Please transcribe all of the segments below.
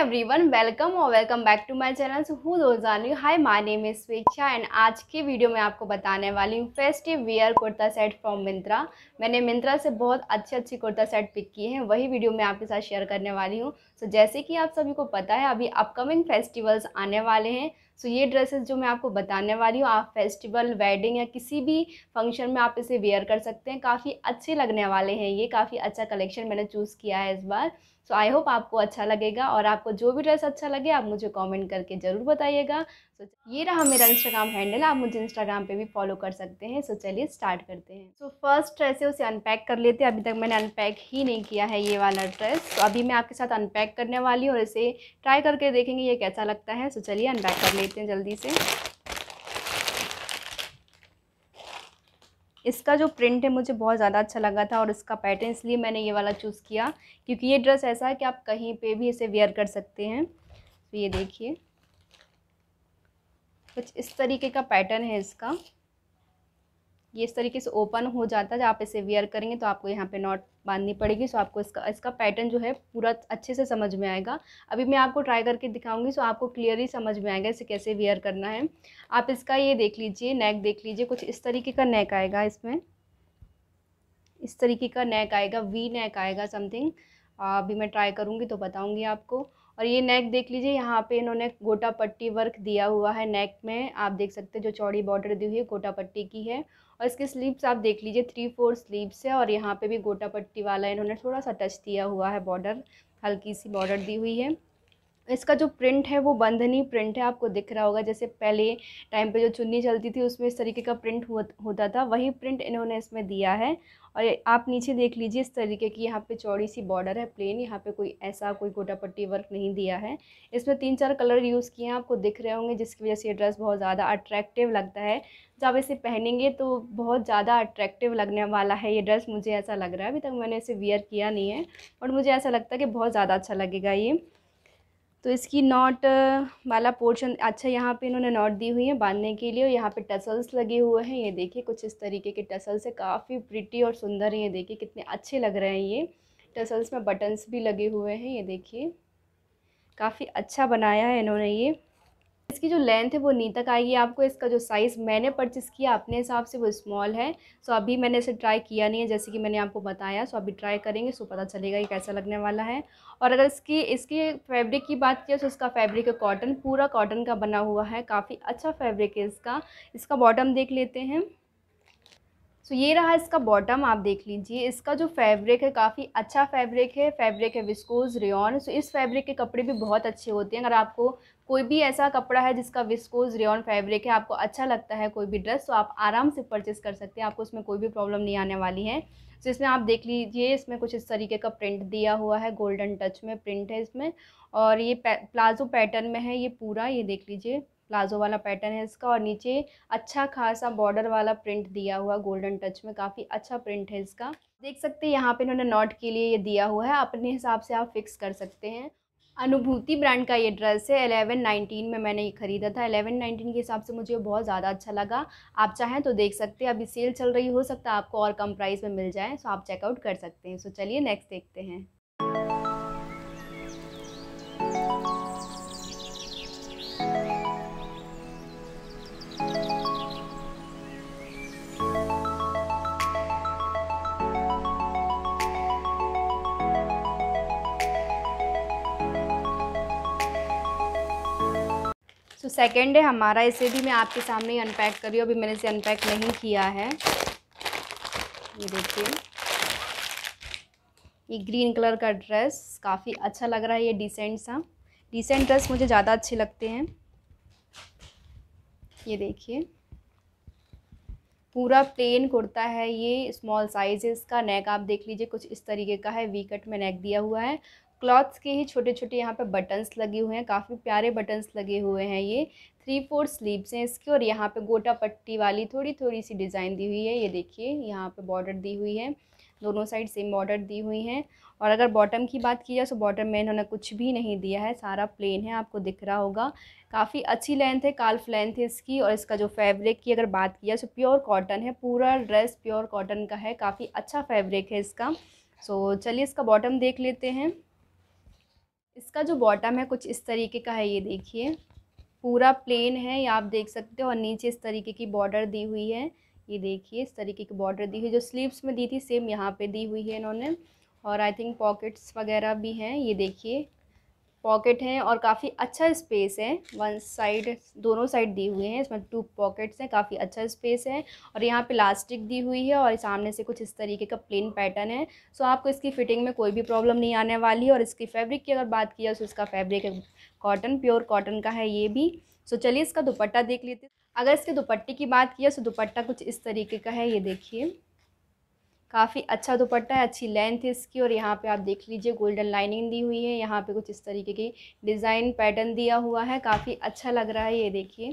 every everyone welcome और welcome back to my channel हु रोजानी hi my name is Swechha and आज के वीडियो में आपको बताने वाली हूँ festive wear kurta set from Myntra मैंने मिंत्रा से बहुत अच्छे अच्छे कुर्ता सेट पिक किए हैं वही वीडियो मैं आपके साथ शेयर करने वाली हूँ सो so, जैसे कि आप सभी को पता है अभी अपकमिंग फेस्टिवल्स आने वाले हैं सो ये ड्रेसेस जो मैं आपको बताने वाली हूँ आप फेस्टिवल वेडिंग या किसी भी फंक्शन में आप इसे वेयर कर सकते हैं काफ़ी अच्छे लगने वाले हैं ये काफ़ी अच्छा कलेक्शन मैंने चूज़ किया है इस बार सो आई होप आपको अच्छा लगेगा और आपको जो भी ड्रेस अच्छा लगे आप मुझे कमेंट करके ज़रूर बताइएगा सो so, ये रहा मेरा इंस्टाग्राम हैंडल आप मुझे इंस्टाग्राम पे भी फॉलो कर सकते हैं सो so, चलिए स्टार्ट करते हैं सो फर्स्ट ड्रेस है उसे अनपैक कर लेते हैं अभी तक मैंने अनपैक ही नहीं किया है ये वाला ड्रेस तो so, अभी मैं आपके साथ अनपैक करने वाली हूँ और इसे ट्राई करके देखेंगे ये कैसा लगता है सो चलिए अनपैक कर लेते लेते हैं जल्दी से इसका जो प्रिंट है मुझे बहुत ज़्यादा अच्छा लगा था और इसका पैटर्न इसलिए मैंने ये वाला चूज़ किया क्योंकि ये ड्रेस ऐसा है कि आप कहीं पे भी इसे वेयर कर सकते हैं तो ये देखिए कुछ इस तरीके का पैटर्न है इसका ये इस तरीके से ओपन हो जाता है आप इसे वेयर करेंगे तो आपको यहाँ पे नॉट बांधनी पड़ेगी सो आपको इसका इसका पैटर्न जो है पूरा अच्छे से समझ में आएगा अभी मैं आपको ट्राई करके दिखाऊंगी सो आपको क्लियरली समझ में आएगा इसे कैसे वेयर करना है आप इसका ये देख लीजिए नेक देख लीजिए कुछ इस तरीके का नेक आएगा इसमें इस तरीके का नेक आएगा वी नेक आएगा समथिंग अभी मैं ट्राई करूँगी तो बताऊँगी आपको और ये नेक देख लीजिए यहाँ पे इन्होंने गोटा पट्टी वर्क दिया हुआ है नेक में आप देख सकते हैं जो चौड़ी बॉर्डर दी हुई है गोटा पट्टी की है और इसके स्लीव्स आप देख लीजिए थ्री फोर स्लीव्स है और यहाँ पे भी गोटा पट्टी वाला इन्होंने थोड़ा सा टच दिया हुआ है बॉर्डर हल्की सी बॉर्डर दी हुई है इसका जो प्रिंट है वो बंधनी प्रिंट है आपको दिख रहा होगा जैसे पहले टाइम पे जो चुन्नी चलती थी उसमें इस तरीके का प्रिंट होता था वही प्रिंट इन्होंने इसमें दिया है और आप नीचे देख लीजिए इस तरीके की यहाँ पे चौड़ी सी बॉर्डर है प्लेन यहाँ पे कोई ऐसा कोई गोटा पट्टी वर्क नहीं दिया है इसमें तीन चार कलर यूज़ किए हैं आपको दिख रहे होंगे जिसकी वजह से ये ड्रेस बहुत ज़्यादा अट्रैक्टिव लगता है जब आप इसे पहनेंगे तो बहुत ज़्यादा अट्रैक्टिव लगने वाला है ये ड्रेस मुझे ऐसा लग रहा है अभी तक मैंने इसे वियर किया नहीं है और मुझे ऐसा लगता है कि बहुत ज़्यादा अच्छा लगेगा ये तो इसकी नॉट वाला पोर्शन अच्छा यहाँ पे इन्होंने नॉट दी हुई है बांधने के लिए और यहाँ पे टसल्स लगे हुए हैं ये देखिए कुछ इस तरीके के टसल्स है काफ़ी प्रिटी और सुंदर है ये देखिए कितने अच्छे लग रहे हैं ये टसल्स में बटन्स भी लगे हुए हैं ये देखिए काफ़ी अच्छा बनाया है इन्होंने ये इसकी जो लेंथ है वो नी तक आएगी आपको इसका जो साइज़ मैंने परचेस किया अपने हिसाब से वो स्मॉल है सो अभी मैंने इसे ट्राई किया नहीं है जैसे कि मैंने आपको बताया सो अभी ट्राई करेंगे सो पता चलेगा कि कैसा लगने वाला है और अगर इसकी इसकी फैब्रिक की बात की तो इसका फैब्रिक है कॉटन पूरा कॉटन का बना हुआ है काफ़ी अच्छा फैब्रिक है इसका इसका बॉटम देख लेते हैं सो ये रहा इसका बॉटम आप देख लीजिए इसका जो फैब्रिक है काफ़ी अच्छा फैब्रिक है फैब्रिक है विस्कोज रेन सो इस फैब्रिक के कपड़े भी बहुत अच्छे होते हैं अगर आपको कोई भी ऐसा कपड़ा है जिसका विस्कोज रेन फैब्रिक है आपको अच्छा लगता है कोई भी ड्रेस तो आप आराम से परचेस कर सकते हैं आपको उसमें कोई भी प्रॉब्लम नहीं आने वाली है तो इसमें आप देख लीजिए इसमें कुछ इस तरीके का प्रिंट दिया हुआ है गोल्डन टच में प्रिंट है इसमें और ये प्लाजो पैटर्न में है ये पूरा ये देख लीजिए प्लाजो वाला पैटर्न है इसका और नीचे अच्छा खासा बॉर्डर वाला प्रिंट दिया हुआ गोल्डन टच में काफ़ी अच्छा प्रिंट है इसका देख सकते हैं यहाँ पे इन्होंने नॉट के लिए ये दिया हुआ है अपने हिसाब से आप फिक्स कर सकते हैं अनुभूति ब्रांड का ये ड्रेस है एलेवन नाइनटीन में मैंने ये ख़रीदा था एलेवन नाइनटीन के हिसाब से मुझे बहुत ज़्यादा अच्छा लगा आप चाहें तो देख सकते हैं अभी सेल चल रही हो सकता है आपको और कम प्राइस में मिल जाए सो तो आप चेकआउट कर सकते हैं सो चलिए नेक्स्ट देखते हैं सेकेंड है हमारा इसे भी मैं आपके सामने ही अनपैक कर रही हूँ अभी मैंने इसे अनपैक नहीं किया है ये देखिए ये ग्रीन कलर का ड्रेस काफ़ी अच्छा लग रहा है ये डिसेंट सा डिसेंट ड्रेस मुझे ज़्यादा अच्छे लगते हैं ये देखिए पूरा प्लेन कुर्ता है ये स्मॉल साइज़ है इसका नेक आप देख लीजिए कुछ इस तरीके का है वी कट में नेक दिया हुआ है क्लॉथ्स के ही छोटे छोटे यहाँ पे बटन्स लगे हुए हैं काफ़ी प्यारे बटन्स लगे हुए हैं ये थ्री फोर स्लीव्स हैं इसकी और यहाँ पे गोटा पट्टी वाली थोड़ी थोड़ी सी डिज़ाइन दी हुई है ये देखिए यहाँ पे बॉर्डर दी हुई है दोनों साइड सेम बॉर्डर दी हुई हैं और अगर बॉटम की बात की जाए तो बॉटम में इन्होंने कुछ भी नहीं दिया है सारा प्लेन है आपको दिख रहा होगा काफ़ी अच्छी लेंथ है काल्फ लेंथ है इसकी और इसका जो फैब्रिक की अगर बात की जाए तो प्योर कॉटन है पूरा ड्रेस प्योर कॉटन का है काफ़ी अच्छा फैब्रिक है इसका सो so, चलिए इसका बॉटम देख लेते हैं इसका जो बॉटम है कुछ इस तरीके का है ये देखिए पूरा प्लेन है ये आप देख सकते हो और नीचे इस तरीके की बॉर्डर दी हुई है ये देखिए इस तरीके की बॉर्डर दी हुई जो स्लीव्स में दी थी सेम यहाँ पे दी हुई है इन्होंने और आई थिंक पॉकेट्स वगैरह भी हैं ये देखिए पॉकेट हैं और काफ़ी अच्छा स्पेस है वन साइड दोनों साइड दी हुई हैं इसमें टू पॉकेट्स हैं काफ़ी अच्छा स्पेस है और यहाँ प्लास्टिक दी हुई है और सामने से कुछ इस तरीके का प्लेन पैटर्न है सो आपको इसकी फिटिंग में कोई भी प्रॉब्लम नहीं आने वाली है और इसकी फैब्रिक की अगर बात की जाए तो इसका फैब्रिक कॉटन प्योर कॉटन का है ये भी सो चलिए इसका दुपट्टा देख लेते अगर इसके दुपट्टे की बात किया तो दुपट्टा कुछ इस तरीके का है ये देखिए काफ़ी अच्छा दुपट्टा है अच्छी लेंथ है इसकी और यहाँ पे आप देख लीजिए गोल्डन लाइनिंग दी हुई है यहाँ पे कुछ इस तरीके की डिज़ाइन पैटर्न दिया हुआ है काफ़ी अच्छा लग रहा है ये देखिए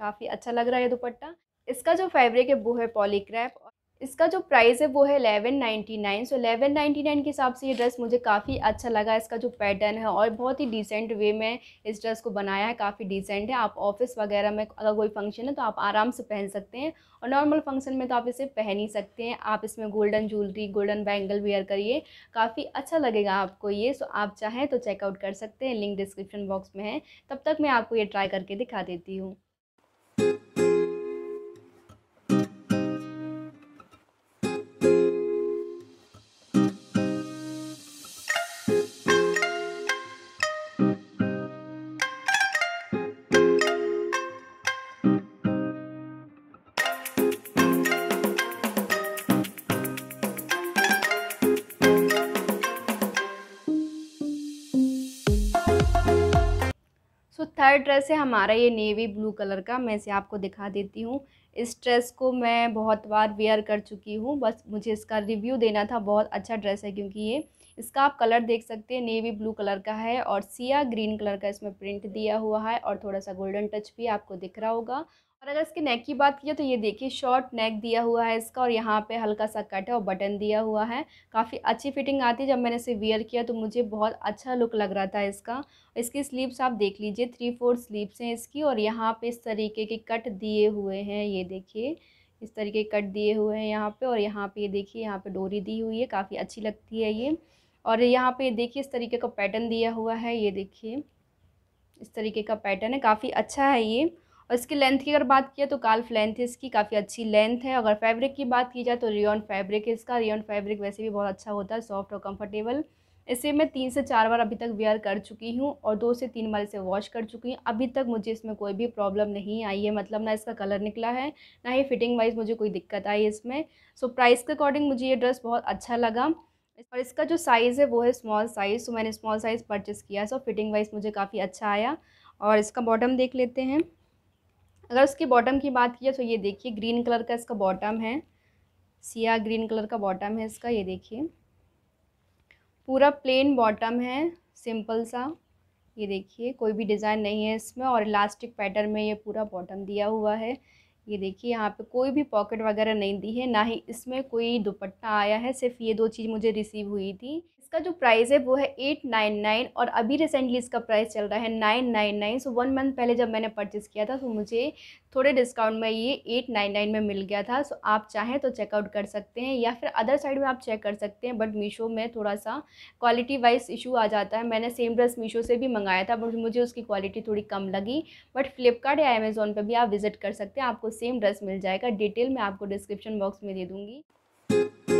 काफ़ी अच्छा लग रहा है ये दुपट्टा इसका जो फैब्रिक है वो है पॉलीक्रैप इसका जो प्राइस है वो है eleven ninety nine so eleven ninety nine के हिसाब से ये ड्रेस मुझे काफ़ी अच्छा लगा इसका जो पैटर्न है और बहुत ही डिसेंट वे में इस ड्रेस को बनाया है काफ़ी डिसेंट है आप ऑफिस वगैरह में अगर कोई फंक्शन है तो आप आराम से पहन सकते हैं और नॉर्मल फंक्शन में तो आप इसे पहन ही सकते हैं आप इसमें golden jewellery golden bangle wear करिए काफ़ी अच्छा लगेगा आपको ये सो आप चाहें तो चेकआउट कर सकते हैं लिंक डिस्क्रिप्शन बॉक्स में है तब तक मैं आपको ये ट्राई करके दिखा देती हूँ हमारा ड्रेस है हमारा ये नेवी ब्लू कलर का मैं इसे आपको दिखा देती हूँ इस ड्रेस को मैं बहुत बार वेयर कर चुकी हूँ बस मुझे इसका रिव्यू देना था बहुत अच्छा ड्रेस है क्योंकि ये इसका आप कलर देख सकते हैं नेवी ब्लू कलर का है और सिया ग्रीन कलर का इसमें प्रिंट दिया हुआ है और थोड़ा सा गोल्डन टच भी आपको दिख रहा होगा और अगर इसके नेक की बात की तो ये देखिए शॉर्ट नेक दिया हुआ है इसका और यहाँ पे हल्का सा कट है और बटन दिया हुआ है काफ़ी अच्छी फिटिंग आती है जब मैंने इसे वियर किया तो मुझे बहुत अच्छा लुक लग रहा था इसका इसकी स्लीव्स आप देख लीजिए थ्री फोर स्लीव्स हैं इसकी और यहाँ पे इस तरीके के कट दिए हुए हैं ये देखिए इस तरीके कट दिए हुए हैं यहाँ पे और यहाँ पे ये देखिए यहाँ पे डोरी दी हुई है काफ़ी अच्छी लगती है ये और यहाँ पे देखिए इस तरीके का पैटर्न दिया हुआ है ये देखिए इस तरीके का पैटर्न है काफ़ी अच्छा है ये और इसकी लेंथ की अगर बात किया तो काल्फ लेंथ इसकी काफ़ी अच्छी लेंथ है अगर फैब्रिक की बात की जाए तो रियॉन फैब्रिक है इसका रियॉन फैब्रिक वैसे भी बहुत अच्छा होता है सॉफ्ट और कंफर्टेबल इसे मैं तीन से चार बार अभी तक वेयर कर चुकी हूँ और दो से तीन बार इसे वॉश कर चुकी हूँ अभी तक मुझे इसमें कोई भी प्रॉब्लम नहीं आई है मतलब ना इसका कलर निकला है ना ही फिटिंग वाइज मुझे कोई दिक्कत आई इसमें सो प्राइस के अकॉर्डिंग मुझे ये ड्रेस बहुत अच्छा लगा और इसका जो साइज़ है वो है स्मॉल साइज़ तो मैंने स्मॉल साइज़ परचेस किया है सो फिटिंग वाइज मुझे काफ़ी अच्छा आया और इसका बॉटम देख लेते हैं अगर उसकी बॉटम की बात किया तो ये देखिए ग्रीन कलर का इसका बॉटम है सिया ग्रीन कलर का बॉटम है इसका ये देखिए पूरा प्लेन बॉटम है सिंपल सा ये देखिए कोई भी डिज़ाइन नहीं है इसमें और इलास्टिक पैटर्न में ये पूरा बॉटम दिया हुआ है ये देखिए यहाँ पे कोई भी पॉकेट वगैरह नहीं दी है ना ही इसमें कोई दुपट्टा आया है सिर्फ ये दो चीज़ मुझे रिसीव हुई थी इसका जो प्राइस है वो है एट नाइन नाइन और अभी रिसेंटली इसका प्राइस चल रहा है nine nine nine so one month पहले जब मैंने परचेस किया था तो मुझे थोड़े डिस्काउंट में ये एट नाइन नाइन में मिल गया था सो आप चाहें तो चेकआउट कर सकते हैं या फिर अदर साइड में आप चेक कर सकते हैं बट मीशो में थोड़ा सा क्वालिटी वाइज इशू आ जाता है मैंने सेम ड्रेस मीशो से भी मंगाया था बट मुझे उसकी क्वालिटी थोड़ी कम लगी बट फ्लिपकार्ट या अमेज़ोन पर भी आप विज़िट कर सकते हैं आपको सेम ड्रेस मिल जाएगा डिटेल मैं आपको डिस्क्रिप्शन बॉक्स में दे दूँगी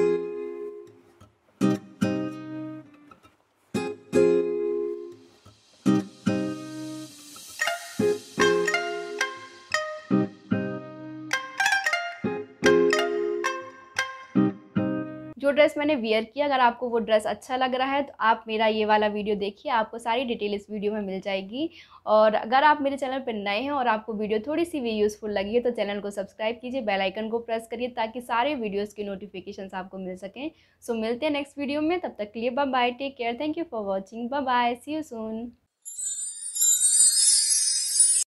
जो ड्रेस मैंने वेयर किया अगर आपको वो ड्रेस अच्छा लग रहा है तो आप मेरा ये वाला वीडियो देखिए आपको सारी डिटेल इस वीडियो में मिल जाएगी और अगर आप मेरे चैनल पर नए हैं और आपको वीडियो थोड़ी सी भी यूज़फुल लगी है तो चैनल को सब्सक्राइब कीजिए बेलाइकन को प्रेस करिए ताकि सारे वीडियोज़ के नोटिफिकेशन आपको मिल सकें सो मिलते हैं नेक्स्ट वीडियो में तब तक के लिए bye take care thank you for watching bye see you soon